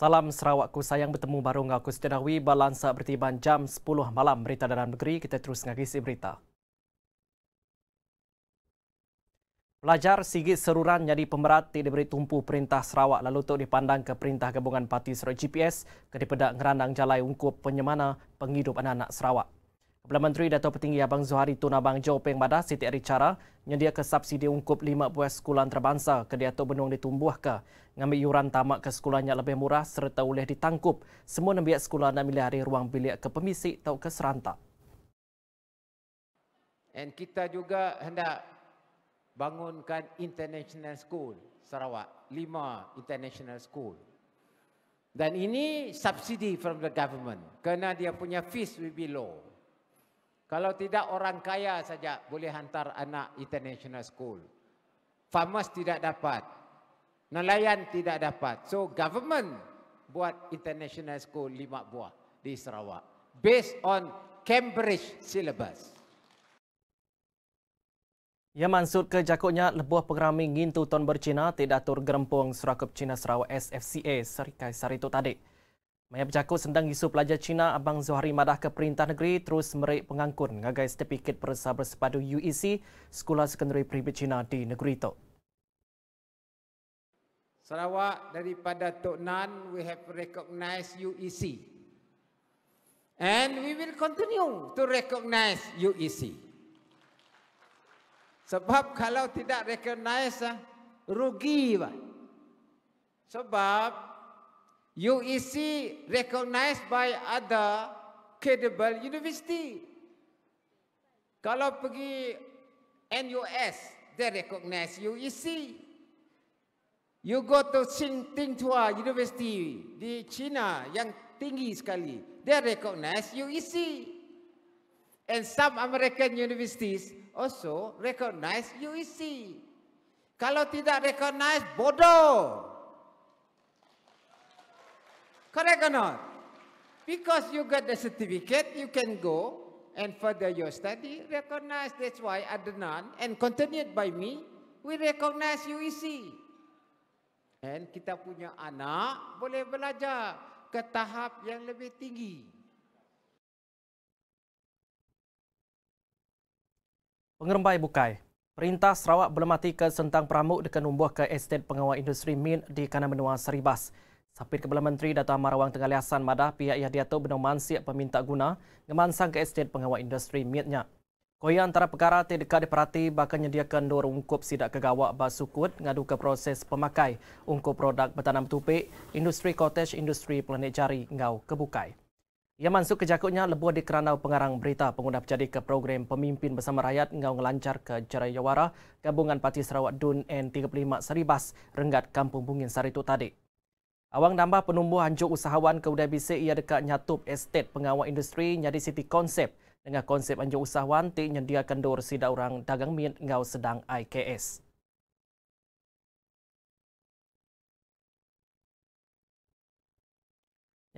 Salam Sarawakku sayang bertemu baru dengan aku Setianawi Balansa bertiban jam 10 malam berita dalam negeri kita terus dengan isi berita. Pelajar Sigit Seruran jadi pemerat tidak diberi tumpu perintah Sarawak lalu tu dipandang ke perintah gabungan parti Sarawak GPS ke di dipedak ngerandang jalai ungkup penyemana penghidup anak-anak Sarawak. Perdana Menteri Dato' Petinggi Abang Zuhari Tun Abang Jo Peng Mada Siti Ericara menyedia ke subsidi ungkup lima buah sekolah terbangsa ke Dato' Benung ditumbuh ke ngambil yuran tamak ke sekolahnya lebih murah serta boleh ditangkup semua nembiak sekolah nak milih hari ruang bilik ke pemisik atau ke serantak. Dan kita juga hendak bangunkan international school Sarawak. Lima international school. Dan ini subsidi from the government. Kerana dia punya fees will be low. Kalau tidak orang kaya saja boleh hantar anak international school. Farmers tidak dapat. Nelayan tidak dapat. So government buat international school lima buah di Sarawak. Based on Cambridge syllabus. Ya mansur ke jakutnya lebuah programming Ngintu Ton Bercina tidak tur Gerempung Serakup Cina Sarawak SFCA Serikai Saritu tadi. Mayat bercakap sedang isu pelajar Cina Abang Zohari Madah ke Perintah Negeri terus merek pengangkun ngagai setepikit perasa bersepadu UEC Sekolah Sekunderi Peribit Cina di negeri itu. Sarawak daripada Tok Nan, we have recognized UEC. And we will continue to recognize UEC. Sebab kalau tidak recognize, ah, rugi. Sebab UEC recognized by other credible university. Kalau pergi NUS, they recognize UEC. You go to Tsinghua University di China yang tinggi sekali, they recognize UEC. And some American universities also recognize UEC. Kalau tidak recognize, bodoh. Correct or not? Because you got the certificate, you can go and further your study. Recognize that's why Adnan and continued by me, we recognize UEC. And kita punya anak boleh belajar ke tahap yang lebih tinggi. Pengerembai Bukai. Perintah Sarawak belum mati ke sentang pramuk dengan umbuh ke Estate Pengawal Industri Min di Kanan Benua Seribas. Sapit Kepala Menteri Datuk Amar Awang Tengah Liasan Madah pihak Yahdiato benar mansiak peminta guna ngemansang ke estet pengawal industri miatnya. Koyang antara perkara ti dekat diperhati bakal menyediakan dua rungkup sidak kegawak basukut ngadu ke proses pemakai ungkup produk bertanam tupik industri cottage industri planet jari ngau kebukai. Ia masuk ke jakutnya lebuah di kerana pengarang berita pengguna berjadi ke program pemimpin bersama rakyat ngau ngelancar ke Jaya Wara gabungan Parti Sarawak Dun N35 Seribas renggat Kampung Bungin Saritu tadi. Awang tambah penumbuh hancur usahawan kemudian bisik ia dekat nyatup estate pengawal industri nyari city konsep dengan konsep hancur usahawan ti nyedia kendur sida orang dagang mit ngau sedang IKS.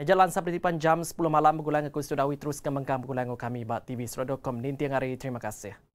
Nyajak lansap di jam 10 malam bergulang ke Kustodawi terus kembangkan bergulang kami bat TV Serodokom. Ninti hari, terima kasih.